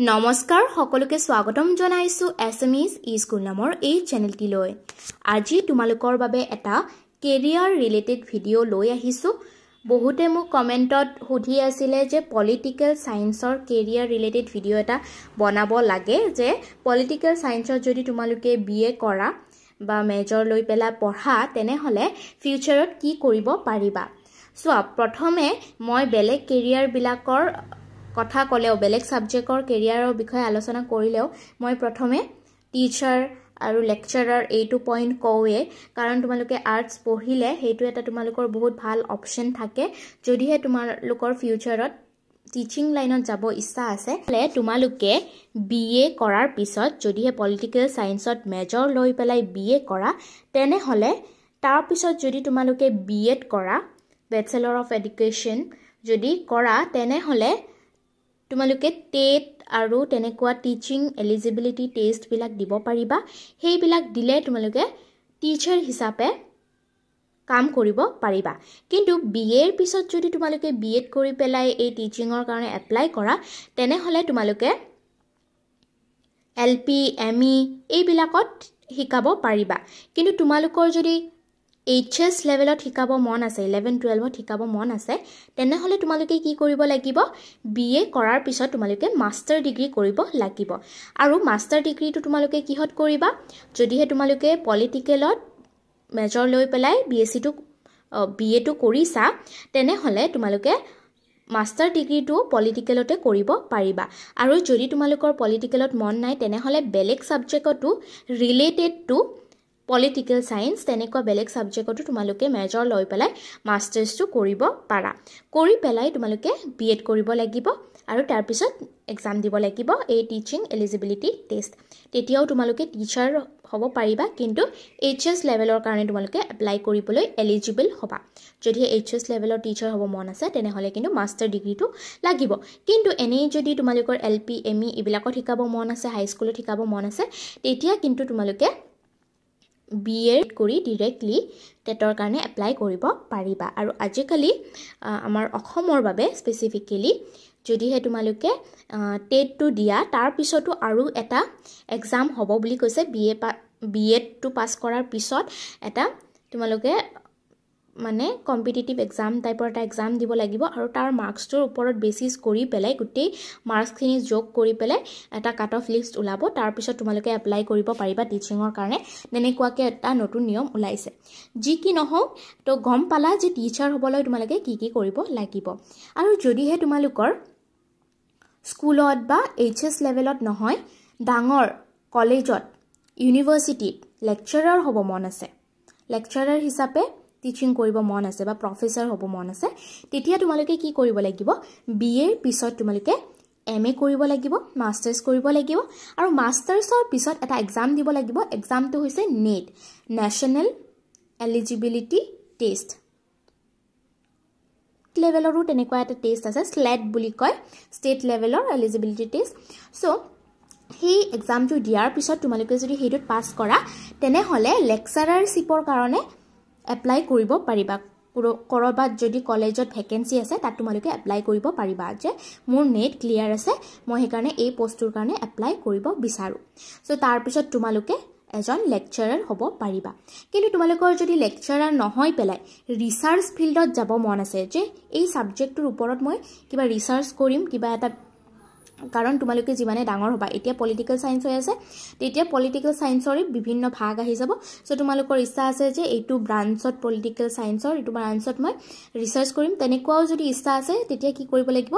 নমস্কাৰ সকলোকে স্বাগতম জনাইছোঁ S M S E school নামৰ এই চেনেলটিলৈ আজি তোমালোকৰ বাবে এটা কেৰিয়াৰ ৰিলেটেড ভিডিঅ' লৈ আহিছোঁ বহুতে মোক কমেণ্টত সুধি আছিলে যে পলিটিকেল ছায়েন্সৰ কেৰিয়াৰ ৰিলেটেড ভিডিঅ' এটা বনাব লাগে যে পলিটিকেল ছায়েন্সত যদি তোমালোকে বি এ কৰা বা মেজৰ লৈ পেলাই পঢ়া তেনেহ'লে ফিউচাৰত কি কৰিব পাৰিবা চোৱা প্ৰথমে মই বেলেগ কেৰিয়াৰবিলাকৰ কথা ক'লেও বেলেগ ছাবজেক্টৰ কেৰিয়াৰৰ বিষয়ে আলোচনা কৰিলেও মই প্ৰথমে টিচাৰ আৰু লেকচাৰাৰ এইটো পইণ্ট কওঁৱে কাৰণ তোমালোকে আৰ্টছ পঢ়িলে সেইটো এটা তোমালোকৰ বহুত ভাল অপশ্যন থাকে যদিহে তোমালোকৰ ফিউচাৰত টিচিং লাইনত যাব ইচ্ছা আছে হ'লে তোমালোকে বি এ কৰাৰ পিছত যদিহে পলিটিকেল ছায়েন্সত মেজৰ লৈ পেলাই বি এ কৰা তেনেহ'লে তাৰপিছত যদি তোমালোকে বি এড কৰা বেচেলৰ অফ এডুকেশ্যন যদি কৰা তেনেহ'লে তোমালোকে টেট আৰু তেনেকুৱা টিচিং এলিজিবিলিটি টেষ্টবিলাক দিব পাৰিবা সেইবিলাক দিলে তোমালোকে টিচাৰ হিচাপে কাম কৰিব পাৰিবা কিন্তু বি এৰ পিছত যদি তোমালোকে বি এড কৰি পেলাই এই টিচিঙৰ কাৰণে এপ্লাই কৰা তেনেহ'লে তোমালোকে এল পি এম ই এইবিলাকত শিকাব পাৰিবা কিন্তু তোমালোকৰ যদি এইচ এছ লেভেলত শিকাব মন আছে ইলেভেন টুৱেলভত শিকাব মন আছে তেনেহ'লে তোমালোকে কি কৰিব লাগিব বি এ কৰাৰ পিছত তোমালোকে মাষ্টাৰ ডিগ্ৰী কৰিব লাগিব আৰু মাষ্টাৰ ডিগ্ৰীটো তোমালোকে কিহত কৰিবা যদিহে তোমালোকে পলিটিকেলত মেজৰ লৈ পেলাই বি এছ চিটো বি এটো কৰিছা তেনেহ'লে তোমালোকে মাষ্টাৰ ডিগ্ৰীটো পলিটিকেলতে কৰিব পাৰিবা আৰু যদি তোমালোকৰ পলিটিকেলত মন নাই তেনেহ'লে বেলেগ ছাবজেক্টতো ৰিলেটেডটো পলিটিকেল ছায়েন্স তেনেকুৱা বেলেগ ছাবজেক্টতো তোমালোকে মেজৰ লৈ পেলাই মাষ্টাৰ্ছটো কৰিব পাৰা কৰি পেলাই তোমালোকে বি এড কৰিব লাগিব আৰু তাৰপিছত এক্সাম দিব লাগিব এই টিচিং এলিজিবিলিটি টেষ্ট তেতিয়াও তোমালোকে টিচাৰ হ'ব পাৰিবা কিন্তু এইচ এছ লেভেলৰ কাৰণে তোমালোকে এপ্লাই কৰিবলৈ এলিজিবল হ'বা যদি এইচ এছ লেভেলৰ টিচাৰ হ'ব মন আছে তেনেহ'লে কিন্তু মাষ্টাৰ ডিগ্ৰীটো লাগিব কিন্তু এনেই যদি তোমালোকৰ এল পি এম ই এইবিলাকত শিকাব মন আছে হাইস্কুলত শিকাব মন আছে তেতিয়া কিন্তু তোমালোকে বি এড কৰি ডিৰেক্টলি টেটৰ কাৰণে এপ্লাই কৰিব পাৰিবা আৰু আজিকালি আমাৰ অসমৰ বাবে স্পেচিফিকেলি যদিহে তোমালোকে টেটটো দিয়া তাৰপিছতো আৰু এটা এক্সাম হ'ব বুলি কৈছে বি এ পা বি এডটো পাছ কৰাৰ পিছত এটা তোমালোকে মানে কম্পিটিটিভ এক্সাম টাইপৰ এটা এক্সাম দিব লাগিব আৰু তাৰ মাৰ্কছটোৰ ওপৰত বেচিছ কৰি পেলাই গোটেই মাৰ্কছখিনি যোগ কৰি পেলাই এটা কাট অফ লিষ্ট ওলাব তাৰপিছত তোমালোকে এপ্লাই কৰিব পাৰিবা টিচিঙৰ কাৰণে তেনেকুৱাকৈ এটা নতুন নিয়ম ওলাইছে যি কি নহওক তো গম পালা যে টিচাৰ হ'বলৈ তোমালোকে কি কি কৰিব লাগিব আৰু যদিহে তোমালোকৰ স্কুলত বা এইচ এছ লেভেলত নহয় ডাঙৰ কলেজত ইউনিভাৰ্চিটিত লেকচাৰাৰ হ'ব মন আছে লেকচাৰাৰ হিচাপে টিচিং কৰিব মন আছে বা প্ৰফেচাৰ হ'ব মন আছে তেতিয়া তোমালোকে কি কৰিব লাগিব বি এৰ পিছত তোমালোকে এম এ কৰিব লাগিব মাষ্টাৰ্ছ কৰিব লাগিব আৰু মাষ্টাৰ্ছৰ পিছত এটা এক্সাম দিব লাগিব এক্সামটো হৈছে নেট নেশ্যনেল এলিজিবিলিটি টেষ্ট লেভেলৰো তেনেকুৱা এটা টেষ্ট আছে শ্লেট বুলি কয় ষ্টেট লেভেলৰ এলিজিবিলিটি টেষ্ট চ' সেই এক্সামটো দিয়াৰ পিছত তোমালোকে যদি সেইটোত পাছ কৰা তেনেহ'লে লেকচাৰাৰশ্বিপৰ কাৰণে এপ্লাই কৰিব পাৰিবা ক'ৰবাত যদি কলেজত ভেকেঞ্চি আছে তাত তোমালোকে এপ্লাই কৰিব পাৰিবা যে মোৰ নেট ক্লিয়াৰ আছে মই সেইকাৰণে এই পষ্টটোৰ কাৰণে এপ্লাই কৰিব বিচাৰোঁ চ' তাৰপিছত তোমালোকে এজন লেকচাৰাৰ হ'ব পাৰিবা কিন্তু তোমালোকৰ যদি লেকচাৰাৰ নহয় পেলাই ৰিচাৰ্চ ফিল্ডত যাব মন আছে যে এই ছাবজেক্টটোৰ ওপৰত মই কিবা ৰিচাৰ্চ কৰিম কিবা এটা কাৰণ তোমালোকে যিমানে ডাঙৰ হ'বা এতিয়া পলিটিকেল চায়েন্স হৈ আছে তেতিয়া পলিটিকেল চায়েন্সৰে বিভিন্ন ভাগ আহি যাব চ' তোমালোকৰ ইচ্ছা আছে যে এইটো ব্ৰাঞ্চত পলিটিকেল চায়েন্সৰ এইটো ব্ৰাঞ্চত মই ৰিচাৰ্চ কৰিম তেনেকুৱাও যদি ইচ্ছা আছে তেতিয়া কি কৰিব লাগিব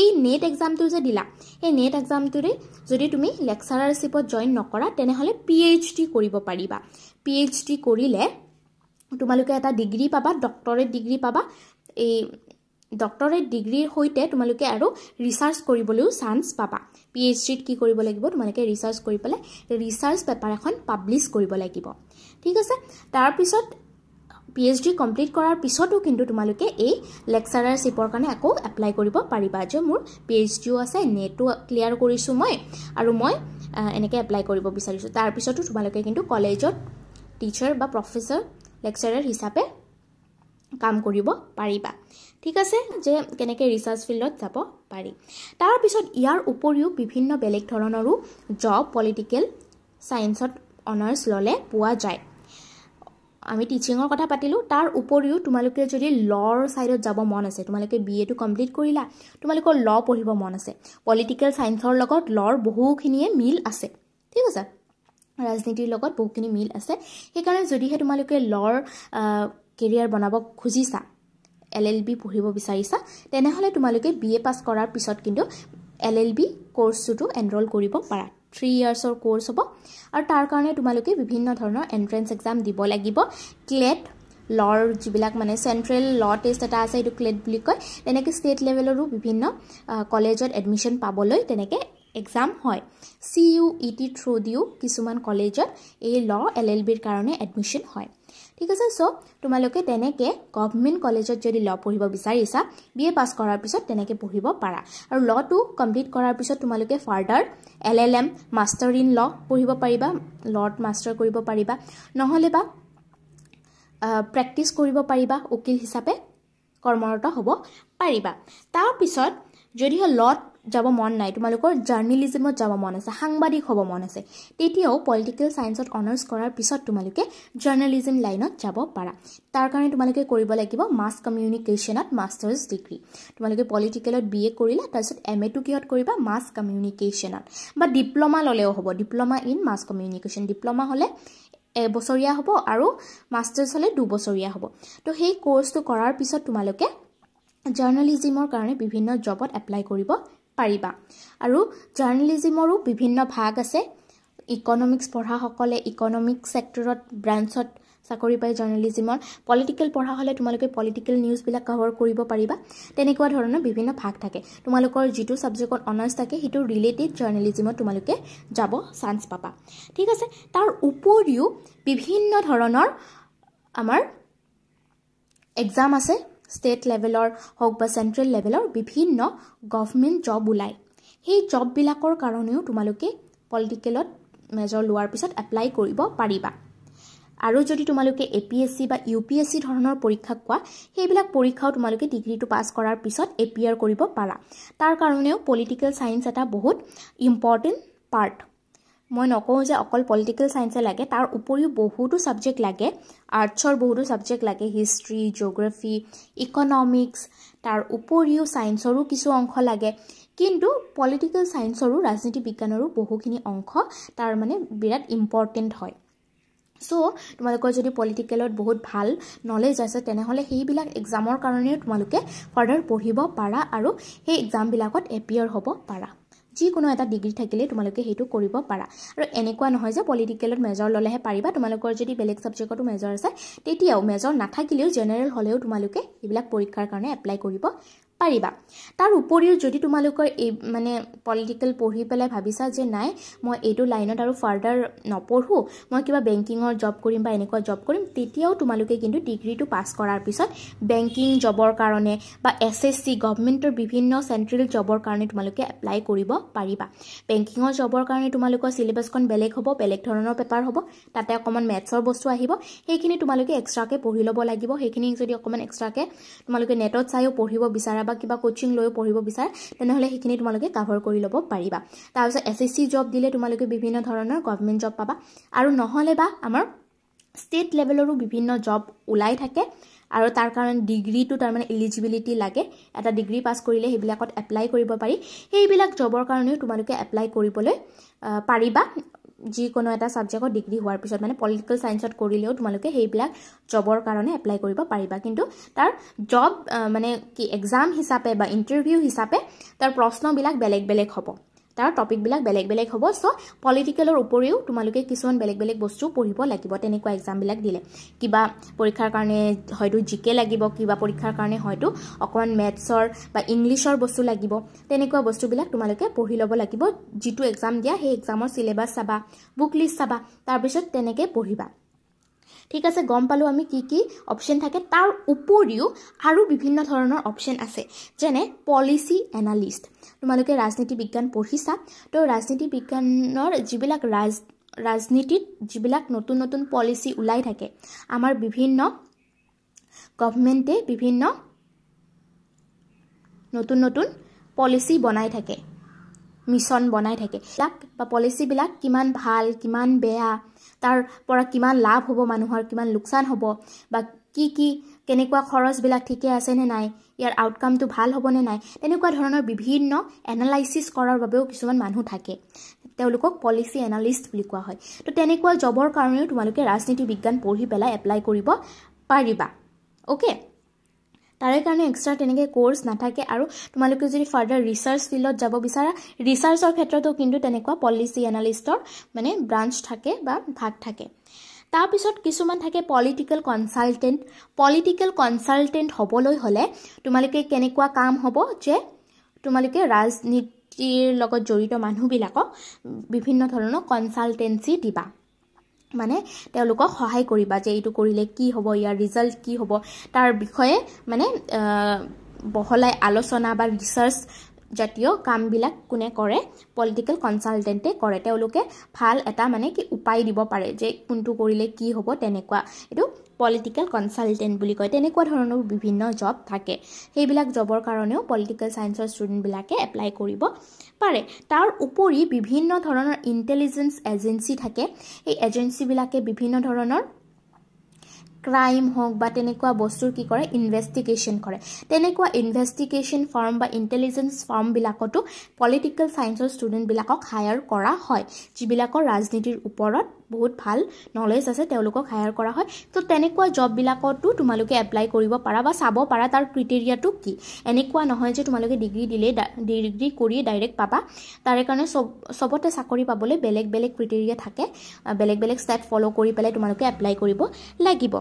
এই নেট এক্সামটো যে দিলা সেই নেট এক্সামটোৰে যদি তুমি লেকচাৰাৰশ্বিপত জইন নকৰা তেনেহ'লে পি এইচ ডি কৰিব পাৰিবা পি এইচ ডি কৰিলে তোমালোকে এটা ডিগ্ৰী পাবা ডক্টৰেট ডিগ্ৰী পাবা এই ডক্টৰেট ডিগ্ৰীৰ সৈতে তোমালোকে আৰু ৰিচাৰ্চ কৰিবলৈও চান্স পাবা পি এইচ ডিত কি কৰিব লাগিব তোমালোকে ৰিচাৰ্চ কৰি পেলাই ৰিচাৰ্চ পেপাৰ এখন পাব্লিছ কৰিব লাগিব ঠিক আছে তাৰপিছত পি এইচ ডি কমপ্লিট কৰাৰ পিছতো কিন্তু তোমালোকে এই লেকচাৰাৰশ্বিপৰ কাৰণে আকৌ এপ্লাই কৰিব পাৰিবা যে মোৰ পি এইচ ডিও আছে নেটো ক্লিয়াৰ কৰিছোঁ মই আৰু মই এনেকৈ এপ্লাই কৰিব বিচাৰিছোঁ তাৰপিছতো তোমালোকে কিন্তু কলেজত টিচাৰ বা প্ৰফেচাৰ লেকচাৰাৰ হিচাপে কাম কৰিব পাৰিবা ঠিক আছে যে কেনেকৈ ৰিচাৰ্চ ফিল্ডত যাব পাৰি তাৰপিছত ইয়াৰ উপৰিও বিভিন্ন বেলেগ ধৰণৰো জব পলিটিকেল ছায়েন্সত অনাৰ্চ ল'লে পোৱা যায় আমি টিচিঙৰ কথা পাতিলোঁ তাৰ উপৰিও তোমালোকে যদি লৰ ছাইডত যাব মন আছে তোমালোকে বি এটো কমপ্লিট কৰিলা তোমালোকৰ ল পঢ়িব মন আছে পলিটিকেল ছায়েন্সৰ লগত লৰ বহুখিনিয়ে মিল আছে ঠিক আছে ৰাজনীতিৰ লগত বহুখিনি মিল আছে সেইকাৰণে যদিহে তোমালোকে লৰ কেৰিয়াৰ বনাব খুজিছা এল এল বি পঢ়িব বিচাৰিছা তেনেহ'লে তোমালোকে বি এ পাছ কৰাৰ পিছত কিন্তু এল এল বি কৰ্চটোতো এনৰোল কৰিব পাৰা থ্ৰী ইয়াৰ্ছৰ কৰ্চ হ'ব আৰু তাৰ কাৰণে তোমালোকে বিভিন্ন ধৰণৰ এণ্ট্ৰেঞ্চ এক্সাম দিব লাগিব ক্লেট লৰ যিবিলাক মানে চেণ্ট্ৰেল ল টেষ্ট এটা আছে সেইটো ক্লেট বুলি কয় তেনেকৈ ষ্টেট লেভেলৰো বিভিন্ন কলেজত এডমিশ্যন পাবলৈ তেনেকৈ এক্সাম হয় C U E T through দিও কিছুমান কলেজত এই ল এল এল বিৰ কাৰণে এডমিশ্যন হয় ঠিক আছে চ' তোমালোকে তেনেকৈ গভমেণ্ট কলেজত যদি ল' পঢ়িব বিচাৰিছা বি এ পাছ কৰাৰ পিছত তেনেকৈ পঢ়িব পাৰা আৰু ল'টো কমপ্লিট কৰাৰ পিছত তোমালোকে further L L M master in law' পঢ়িব পাৰিবা ল'ত মাষ্টাৰ কৰিব পাৰিবা নহ'লে বা প্ৰেক্টিচ কৰিব পাৰিবা উকিল হিচাপে কৰ্মৰত হ'ব পাৰিবা তাৰপিছত যদিহে লত যাব মন নাই তোমালোকৰ জাৰ্ণেলিজিমত যাব মন আছে সাংবাদিক হ'ব মন আছে তেতিয়াও পলিটিকেল ছায়েন্সত অনাৰ্চ কৰাৰ পিছত তোমালোকে জাৰ্ণেলিজিম লাইনত যাব পাৰা তাৰ কাৰণে তোমালোকে কৰিব লাগিব মাছ কমিউনিকেশ্যনত মাষ্টাৰ্ছ ডিগ্ৰী তোমালোকে পলিটিকেলত বি এ কৰিলা তাৰপিছত এম এটো কিহত কৰিবা মাছ কমিউনিকেশ্যনত বা ডিপ্ল'মা ল'লেও হ'ব diploma in mass communication diploma হ'লে এবছৰীয়া হ'ব আৰু মাষ্টাৰ্ছ হ'লে দুবছৰীয়া হ'ব তো সেই কৰ্চটো কৰাৰ পিছত তোমালোকে জাৰ্ণেলিজিমৰ কাৰণে বিভিন্ন জবত এপ্লাই কৰিব পাৰিবা আৰু জাৰ্ণেলিজিমৰো বিভিন্ন ভাগ আছে ইকনমিক্স পঢ়াসকলে ইকনমিক্স চেক্টৰত ব্ৰাঞ্চত চাকৰি পায় জাৰ্ণেলিজিমৰ পলিটিকেল পঢ়া হ'লে তোমালোকে পলিটিকেল নিউজবিলাক কভাৰ কৰিব পাৰিবা তেনেকুৱা ধৰণৰ বিভিন্ন ভাগ থাকে তোমালোকৰ যিটো ছাবজেক্টত অনাৰ্ছ থাকে সেইটো ৰিলেটেড জাৰ্ণেলিজিমত তোমালোকে যাব চান্স পাবা ঠিক আছে তাৰ উপৰিও বিভিন্ন ধৰণৰ আমাৰ এক্সাম আছে ষ্টেট লেভেলৰ হওক বা চেণ্ট্ৰেল লেভেলৰ বিভিন্ন গভমেণ্ট জব ওলায় সেই জববিলাকৰ কাৰণেও তোমালোকে পলিটিকেলত মেজৰ লোৱাৰ পিছত এপ্লাই কৰিব পাৰিবা আৰু যদি তোমালোকে এ পি এছ চি বা ইউ পি এছ চি ধৰণৰ পৰীক্ষা কোৱা সেইবিলাক পৰীক্ষাও তোমালোকে ডিগ্ৰীটো পাছ কৰাৰ পিছত এপিয়াৰ কৰিব পাৰা তাৰ কাৰণেও পলিটিকেল ছায়েন্স এটা বহুত ইম্পৰ্টেণ্ট পাৰ্ট মই নকওঁ যে অকল পলিটিকেল চায়েন্সে লাগে তাৰ উপৰিও বহুতো ছাবজেক্ট লাগে আৰ্টছৰ বহুতো ছাবজেক্ট লাগে হিষ্ট্ৰী জিঅ'গ্ৰাফি ইকনমিক্স তাৰ উপৰিও ছায়েন্সৰো কিছু অংশ লাগে কিন্তু পলিটিকেল ছায়েন্সৰো ৰাজনীতি বিজ্ঞানৰো বহুখিনি অংশ তাৰ মানে বিৰাট ইম্পৰ্টেণ্ট হয় চ' তোমালোকৰ যদি পলিটিকেলত বহুত ভাল নলেজ আছে তেনেহ'লে সেইবিলাক এক্সামৰ কাৰণেও তোমালোকে ফাৰ্ডাৰ পঢ়িব পাৰা আৰু সেই এক্সামবিলাকত এপিয়াৰ হ'ব পাৰা যিকোনো এটা ডিগ্ৰী থাকিলে তোমালোকে সেইটো কৰিব পাৰা আৰু এনেকুৱা নহয় যে পলিটিকেলত মেজৰ ল'লেহে পাৰিবা তোমালোকৰ যদি বেলেগ ছাবজেক্টতো মেজৰ আছে তেতিয়াও মেজৰ নাথাকিলেও জেনেৰেল হ'লেও তোমালোকে সেইবিলাক পৰীক্ষাৰ কাৰণে এপ্লাই কৰিব পাৰিবা তাৰ উপৰিও যদি তোমালোকৰ এই মানে পলিটিকেল পঢ়ি পেলাই ভাবিছা যে নাই মই এইটো লাইনত আৰু ফাৰ্ডাৰ নপঢ়োঁ মই কিবা বেংকিঙৰ জব কৰিম বা এনেকুৱা জব কৰিম তেতিয়াও তোমালোকে কিন্তু ডিগ্ৰীটো পাছ কৰাৰ পিছত বেংকিং জবৰ কাৰণে বা এছ এছ চি গভমেণ্টৰ বিভিন্ন চেণ্ট্ৰেল জবৰ কাৰণে তোমালোকে এপ্লাই কৰিব পাৰিবা বেংকিঙৰ জবৰ কাৰণে তোমালোকৰ চিলেবাছখন বেলেগ হ'ব বেলেগ ধৰণৰ পেপাৰ হ'ব তাতে অকণমান মেথছৰ বস্তু আহিব সেইখিনি তোমালোকে এক্সট্ৰাকৈ পঢ়ি ল'ব লাগিব সেইখিনি যদি অকণমান এক্সট্ৰাকৈ তোমালোকে নেটত চাইও পঢ়িব বিচাৰা বা কিবা কোচিং লৈ পঢ়িব বিচাৰে তেনেহ'লে সেইখিনি তোমালোকে কাভাৰ কৰি ল'ব পাৰিবা তাৰপিছত এছ এছ চি জব দিলে তোমালোকে বিভিন্ন ধৰণৰ গভমেণ্ট জব পাবা আৰু নহ'লে বা আমাৰ ষ্টেট লেভেলৰো বিভিন্ন জব ওলাই থাকে আৰু তাৰ কাৰণে ডিগ্ৰীটো তাৰমানে এলিজিবিলিটি লাগে এটা ডিগ্ৰী পাছ কৰিলে সেইবিলাকত এপ্লাই কৰিব পাৰি সেইবিলাক জবৰ কাৰণেও তোমালোকে এপ্লাই কৰিবলৈ পাৰিবা যিকোনো এটা ছাবজেক্টত ডিগ্ৰী হোৱাৰ পিছত মানে পলিটিকেল ছায়েন্সত কৰিলেও তোমালোকে সেইবিলাক জবৰ কাৰণে এপ্লাই কৰিব পাৰিবা কিন্তু তাৰ জব মানে কি এক্সাম হিচাপে বা ইণ্টাৰভিউ হিচাপে তাৰ প্ৰশ্নবিলাক বেলেগ বেলেগ হ'ব তাৰ টপিকবিলাক বেলেগ বেলেগ হ'ব চ' পলিটিকেলৰ উপৰিও তোমালোকে কিছুমান বেলেগ বেলেগ বস্তু পঢ়িব লাগিব তেনেকুৱা এক্সামবিলাক দিলে কিবা পৰীক্ষাৰ কাৰণে হয়তো জি কে লাগিব কিবা পৰীক্ষাৰ কাৰণে হয়তো অকণমান মেথছৰ বা ইংলিছৰ বস্তু লাগিব তেনেকুৱা বস্তুবিলাক তোমালোকে পঢ়ি ল'ব লাগিব যিটো এক্সাম দিয়া সেই এক্সামৰ চিলেবাছ চাবা বুক লিষ্ট চাবা তাৰপিছত তেনেকৈ পঢ়িবা ঠিক আছে গম পালোঁ আমি কি কি অপশ্যন থাকে তাৰ উপৰিও আৰু বিভিন্ন ধৰণৰ অপশ্যন আছে যেনে পলিচি এনালিষ্ট তোমালোকে ৰাজনীতি বিজ্ঞান পঢ়িছা তো ৰাজনীতি বিজ্ঞানৰ যিবিলাক ৰাজ ৰাজনীতিত যিবিলাক নতুন নতুন পলিচি ওলাই থাকে আমাৰ বিভিন্ন গভমেণ্টে বিভিন্ন নতুন নতুন পলিচি বনাই থাকে মিছন বনাই থাকে বা পলিচিবিলাক কিমান ভাল কিমান বেয়া তাৰ পৰা কিমান লাভ হ'ব মানুহৰ কিমান লোকচান হ'ব বা কি কি কেনেকুৱা খৰচবিলাক ঠিকে আছেনে নাই ইয়াৰ আউটকামটো ভাল হ'বনে নাই তেনেকুৱা ধৰণৰ বিভিন্ন এনালাইচিছ কৰাৰ বাবেও কিছুমান মানুহ থাকে তেওঁলোকক পলিচি এনালিষ্ট বুলি কোৱা হয় তো তেনেকুৱা জবৰ কাৰণেও তোমালোকে ৰাজনীতি বিজ্ঞান পঢ়ি পেলাই এপ্লাই কৰিব পাৰিবা অ'কে তাৰে কাৰণে এক্সট্ৰা তেনেকৈ কৰ্ছ নাথাকে আৰু তোমালোকে যদি ফাৰ্ডাৰ ৰিচাৰ্চ ফিল্ডত যাব বিচাৰা ৰিচাৰ্চৰ ক্ষেত্ৰতো কিন্তু তেনেকুৱা পলিচি এনালিষ্টৰ মানে ব্ৰাঞ্চ থাকে বা ভাগ থাকে তাৰপিছত কিছুমান থাকে পলিটিকেল কনচালটেণ্ট পলিটিকেল কনচালটেণ্ট হ'বলৈ হ'লে তোমালোকে কেনেকুৱা কাম হ'ব যে তোমালোকে ৰাজনীতিৰ লগত জড়িত মানুহবিলাকক বিভিন্ন ধৰণৰ কনচালটেঞ্চি দিবা মানে তেওঁলোকক সহায় কৰিবা যে এইটো কৰিলে কি হ'ব ইয়াৰ ৰিজাল্ট কি হ'ব তাৰ বিষয়ে মানে বহলাই আলোচনা বা ৰিচাৰ্চ জাতীয় কামবিলাক কোনে কৰে পলিটিকেল কনচালটেণ্টে কৰে তেওঁলোকে ভাল এটা মানে কি উপায় দিব পাৰে যে কোনটো কৰিলে কি হ'ব তেনেকুৱা এইটো পলিটিকেল কনচালটেণ্ট বুলি কয় তেনেকুৱা ধৰণৰ বিভিন্ন জব থাকে সেইবিলাক জবৰ কাৰণেও পলিটিকেল চায়েন্সৰ ষ্টুডেণ্টবিলাকে এপ্লাই কৰিব পাৰে তাৰ উপৰি বিভিন্ন ধৰণৰ ইণ্টেলিজেঞ্চ এজেঞ্চি থাকে সেই এজেঞ্চিবিলাকে বিভিন্ন ধৰণৰ ক্ৰাইম হওক বা তেনেকুৱা বস্তুৰ কি কৰে ইনভেষ্টিগেশ্যন কৰে তেনেকুৱা ইনভেষ্টিগেশ্যন ফাৰ্ম বা ইণ্টেলিজেঞ্চ ফাৰ্মবিলাকতো পলিটিকেল ছায়েন্সৰ ষ্টুডেণ্টবিলাকক হায়াৰ কৰা হয় যিবিলাকৰ ৰাজনীতিৰ ওপৰত বহুত ভাল নলেজ আছে তেওঁলোকক হায়াৰ কৰা হয় ত' তেনেকুৱা জববিলাকতো তোমালোকে এপ্লাই কৰিব পাৰা বা চাব পাৰা তাৰ ক্ৰিটেৰিয়াটো কি এনেকুৱা নহয় যে তোমালোকে ডিগ্ৰী দিলেই ডিগ্ৰী কৰিয়ে ডাইৰেক্ট পাবা তাৰে কাৰণে চব চবতে চাকৰি পাবলৈ বেলেগ বেলেগ ক্ৰিটেৰিয়া থাকে বেলেগ বেলেগ ষ্টেপ ফ'ল' কৰি পেলাই তোমালোকে এপ্লাই কৰিব লাগিব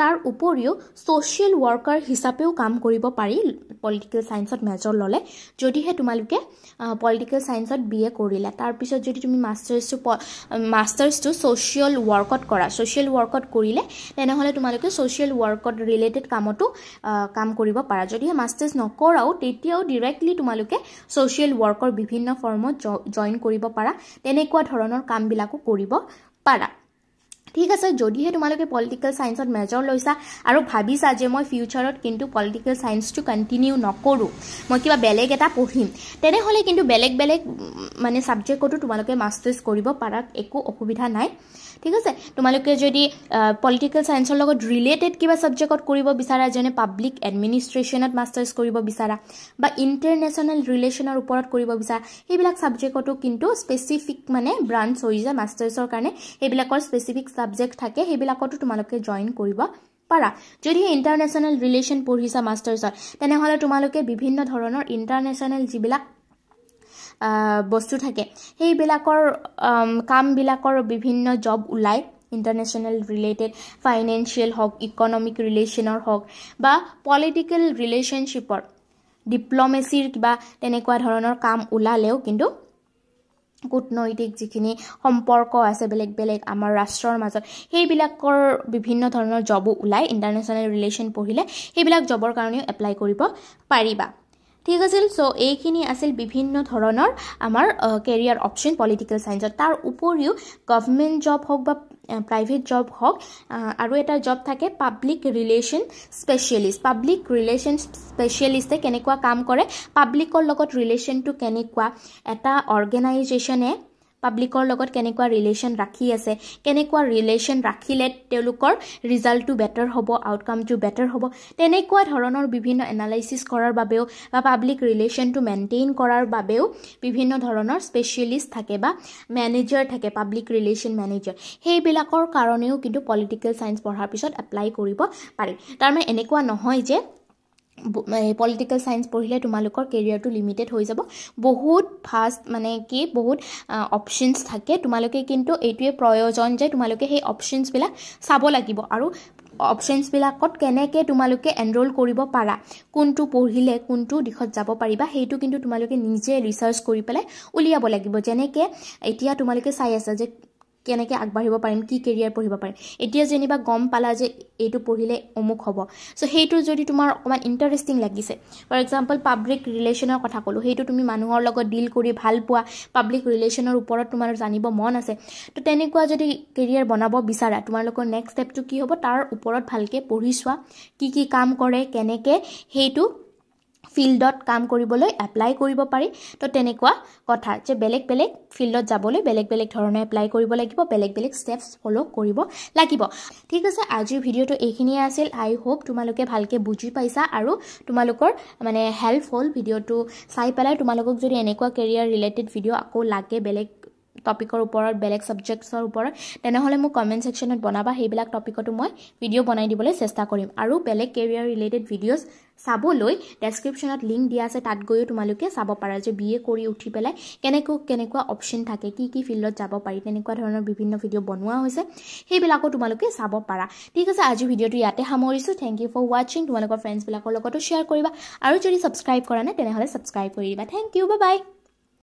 তাৰ উপৰিও ছ'চিয়েল ৱৰ্কাৰ হিচাপেও কাম কৰিব পাৰি পলিটিকেল ছায়েঞ্চত মেজৰ ল'লে যদিহে তোমালোকে পলিটিকেল ছায়েঞ্চত বি এ কৰিলে তাৰপিছত যদি তুমি মাষ্টাৰ্ছটো প মাষ্টাৰ্ছটো ছ'চিয়েল ৱৰ্কত কৰা ছ'চিয়েল ৱৰ্কত কৰিলে তেনেহ'লে তোমালোকে ছ'চিয়েল ৱৰ্কত ৰিলেটেড কামতো কাম কৰিব পাৰা যদিহে মাষ্টাৰ্ছ নকৰাও তেতিয়াও ডিৰেক্টলি তোমালোকে ছ'চিয়েল ৱৰ্কৰ বিভিন্ন ফৰ্মত জইন কৰিব পাৰা তেনেকুৱা ধৰণৰ কামবিলাকো কৰিব পাৰা ঠিক আছে যদিহে তোমালোকে পলিটিকেল ছায়েন্সত মেজৰ লৈছা আৰু ভাবিছা যে মই ফিউচাৰত কিন্তু পলিটিকেল ছায়েন্সটো কণ্টিনিউ নকৰোঁ মই কিবা বেলেগ এটা পঢ়িম তেনেহ'লে কিন্তু বেলেগ বেলেগ মানে চাবজেক্টতো তোমালোকে মাষ্টাৰ্ছ কৰিব পাৰাত একো অসুবিধা নাই ঠিক আছে তোমালোকে যদি পলিটিকেল চায়েন্সৰ লগত ৰিলেটেড কিবা ছাবজেক্টত কৰিব বিচাৰা যেনে পাব্লিক এডমিনিষ্ট্ৰেশ্যনত মাষ্টাৰ্ছ কৰিব বিচাৰা বা ইণ্টাৰনেশ্যনেল ৰিলেশ্যনৰ ওপৰত কৰিব বিচাৰা সেইবিলাক ছাবজেক্টতো কিন্তু স্পেচিফিক মানে ব্ৰাঞ্চ হৈ যায় মাষ্টাৰ্ছৰ কাৰণে সেইবিলাকৰ স্পেচিফিক ছাবজেক্ট থাকে সেইবিলাকতো তোমালোকে জইন কৰিব পাৰা যদিহে ইণ্টাৰনেশ্যনেল ৰিলেশ্যন পঢ়িছা মাষ্টাৰ্ছত তেনেহ'লে তোমালোকে বিভিন্ন ধৰণৰ ইণ্টাৰনেশ্যনেল যিবিলাক বস্তু থাকে সেইবিলাকৰ কামবিলাকৰ বিভিন্ন জব ওলায় ইণ্টাৰনেশ্যনেল ৰিলেটেড ফাইনেন্সিয়েল হওক ইকনমিক ৰিলেশ্যনৰ হওক বা পলিটিকেল ৰিলেশ্যনশ্বিপৰ ডিপ্ল'মেচিৰ কিবা তেনেকুৱা ধৰণৰ কাম ওলালেও কিন্তু কূটনৈতিক যিখিনি সম্পৰ্ক আছে বেলেগ বেলেগ আমাৰ ৰাষ্ট্ৰৰ মাজত সেইবিলাকৰ বিভিন্ন ধৰণৰ জবো ওলায় ইণ্টাৰনেশ্যনেল ৰিলেশ্যন পঢ়িলে সেইবিলাক জবৰ কাৰণেও এপ্লাই কৰিব পাৰিবা ঠিক আছিল চ' এইখিনি আছিল বিভিন্ন ধৰণৰ আমাৰ কেৰিয়াৰ অপশ্যন পলিটিকেল চায়েঞ্চত তাৰ উপৰিও গভমেণ্ট জব হওক বা প্ৰাইভেট জব হওক আৰু এটা জব থাকে public relation specialist public relation স্পেচিয়েলিষ্টে কেনেকুৱা কাম কৰে পাব্লিকৰ লগত ৰিলেশ্যনটো কেনেকুৱা এটা অৰ্গেনাইজেশ্যনে পাব্লিকৰ লগত কেনেকুৱা ৰিলেশ্যন ৰাখি আছে কেনেকুৱা ৰিলেশ্যন ৰাখিলে তেওঁলোকৰ ৰিজাল্টটো বেটাৰ হ'ব আউটকামটো বেটাৰ হ'ব তেনেকুৱা ধৰণৰ বিভিন্ন এনালাইচিছ কৰাৰ বাবেও বা পাব্লিক ৰিলেশ্যনটো মেইনটেইন কৰাৰ বাবেও বিভিন্ন ধৰণৰ স্পেচিয়েলিষ্ট থাকে বা মেনেজাৰ থাকে পাব্লিক ৰিলেশ্যন মেনেজাৰ সেইবিলাকৰ কাৰণেও কিন্তু পলিটিকেল ছায়েঞ্চ পঢ়াৰ পিছত এপ্লাই কৰিব পাৰি তাৰমানে এনেকুৱা নহয় যে পলিটিকেল ছায়েন্স পঢ়িলে তোমালোকৰ কেৰিয়াৰটো লিমিটেড হৈ যাব বহুত ফাষ্ট মানে কি বহুত অপশ্যনছ থাকে তোমালোকে কিন্তু এইটোৱে প্ৰয়োজন যে তোমালোকে সেই অপশ্যনছবিলাক চাব লাগিব আৰু অপশ্যনছবিলাকত কেনেকৈ তোমালোকে এনৰোল কৰিব পাৰা কোনটো পঢ়িলে কোনটো দিশত যাব পাৰিবা সেইটো কিন্তু তোমালোকে নিজে ৰিচাৰ্চ কৰি পেলাই উলিয়াব লাগিব যেনেকৈ এতিয়া তোমালোকে চাই আছা যে কেনেকৈ আগবাঢ়িব পাৰিম কি কেৰিয়াৰ পঢ়িব পাৰিম এতিয়া যেনিবা গম পালা যে এইটো পঢ়িলে অমুক হ'ব চ' সেইটো যদি তোমাৰ অকণমান ইণ্টাৰেষ্টিং লাগিছে ফৰ এক্সাম্পল পাব্লিক ৰিলেশ্যনৰ কথা ক'লোঁ সেইটো তুমি মানুহৰ লগত ডিল কৰি ভাল পোৱা পাব্লিক ৰিলেশ্যনৰ ওপৰত তোমাৰ জানিব মন আছে তো তেনেকুৱা যদি কেৰিয়াৰ বনাব বিচাৰা তোমালোকৰ নেক্সট ষ্টেপটো কি হ'ব তাৰ ওপৰত ভালকৈ পঢ়ি চোৱা কি কি কাম কৰে কেনেকৈ সেইটো ফিল্ডত কাম কৰিবলৈ এপ্লাই কৰিব পাৰি তো তেনেকুৱা কথা যে বেলেগ বেলেগ ফিল্ডত যাবলৈ বেলেগ বেলেগ ধৰণে এপ্লাই কৰিব লাগিব বেলেগ বেলেগ ষ্টেপছ ফ'ল' কৰিব লাগিব ঠিক আছে আজিৰ ভিডিঅ'টো এইখিনিয়ে আছিল আই হোপ তোমালোকে ভালকৈ বুজি পাইছা আৰু তোমালোকৰ মানে হেল্পফুল ভিডিঅ'টো চাই পেলাই তোমালোকক যদি এনেকুৱা কেৰিয়াৰ ৰিলেটেড ভিডিঅ' আকৌ লাগে বেলেগ টপিকৰ ওপৰত বেলেগ ছাবজেক্টছৰ ওপৰত তেনেহ'লে মোক কমেণ্ট ছেকশ্যনত বনাবা সেইবিলাক টপিকতো মই ভিডিঅ' বনাই দিবলৈ চেষ্টা কৰিম আৰু বেলেগ কেৰিয়াৰ ৰিলেটেড ভিডিঅ'ছ চাবলৈ ডেছক্ৰিপশ্যনত লিংক দিয়া আছে তাত গৈও তোমালোকে চাব পাৰা যে বি এ কৰি উঠি পেলাই কেনেকুৱা কেনেকুৱা অপশ্যন থাকে কি কি ফিল্ডত যাব পাৰি তেনেকুৱা ধৰণৰ বিভিন্ন ভিডিঅ' বনোৱা হৈছে সেইবিলাকো তোমালোকে চাব পাৰা ঠিক আছে আজি ভিডিঅ'টো ইয়াতে সামৰিছোঁ থেংক ইউ ফৰ ৱাচিং তোমালোকৰ ফ্ৰেণ্ডছবিলাকৰ লগতো শ্বেয়াৰ কৰিবা আৰু যদি ছাবস্ক্ৰাইব কৰা নাই তেনেহ'লে ছাবস্ক্ৰাইব কৰি দিবা থেংক ইউ বাই বাই